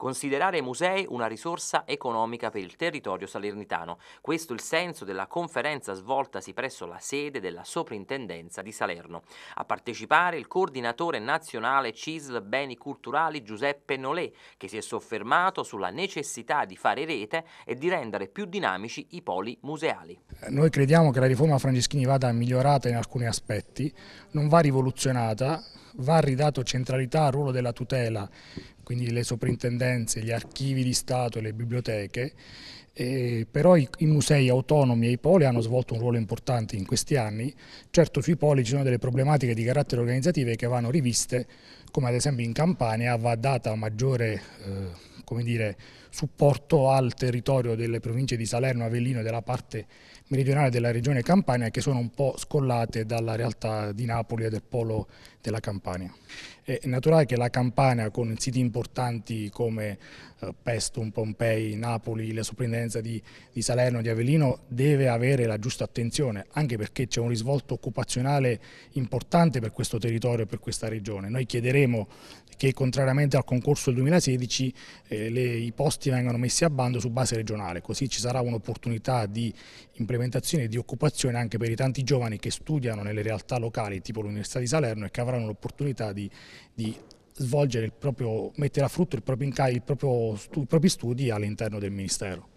Considerare i musei una risorsa economica per il territorio salernitano. Questo è il senso della conferenza svoltasi presso la sede della Soprintendenza di Salerno. A partecipare il coordinatore nazionale CISL Beni Culturali Giuseppe Nolè, che si è soffermato sulla necessità di fare rete e di rendere più dinamici i poli museali. Noi crediamo che la riforma Franceschini vada migliorata in alcuni aspetti, non va rivoluzionata, va ridato centralità al ruolo della tutela, quindi le soprintendenze, gli archivi di Stato e le biblioteche, eh, però i, i, musei autonomi e i poli hanno svolto un ruolo importante in questi anni, certo sui poli ci sono delle problematiche di carattere organizzativo che vanno riviste, come ad esempio in Campania va data maggiore... Eh, come dire, supporto al territorio delle province di Salerno, Avellino e della parte meridionale della regione Campania che sono un po' scollate dalla realtà di Napoli e del polo della Campania. È naturale che la Campania con siti importanti come eh, Pestum, Pompei, Napoli, la soprintendenza di, di Salerno e di Avellino deve avere la giusta attenzione anche perché c'è un risvolto occupazionale importante per questo territorio e per questa regione. Noi chiederemo che contrariamente al concorso del 2016 eh, le, i posti vengano messi a bando su base regionale, così ci sarà un'opportunità di implementazione e di occupazione anche per i tanti giovani che studiano nelle realtà locali tipo l'Università di Salerno e che avranno l'opportunità di, di svolgere il proprio, mettere a frutto il proprio, il proprio, i propri studi all'interno del Ministero.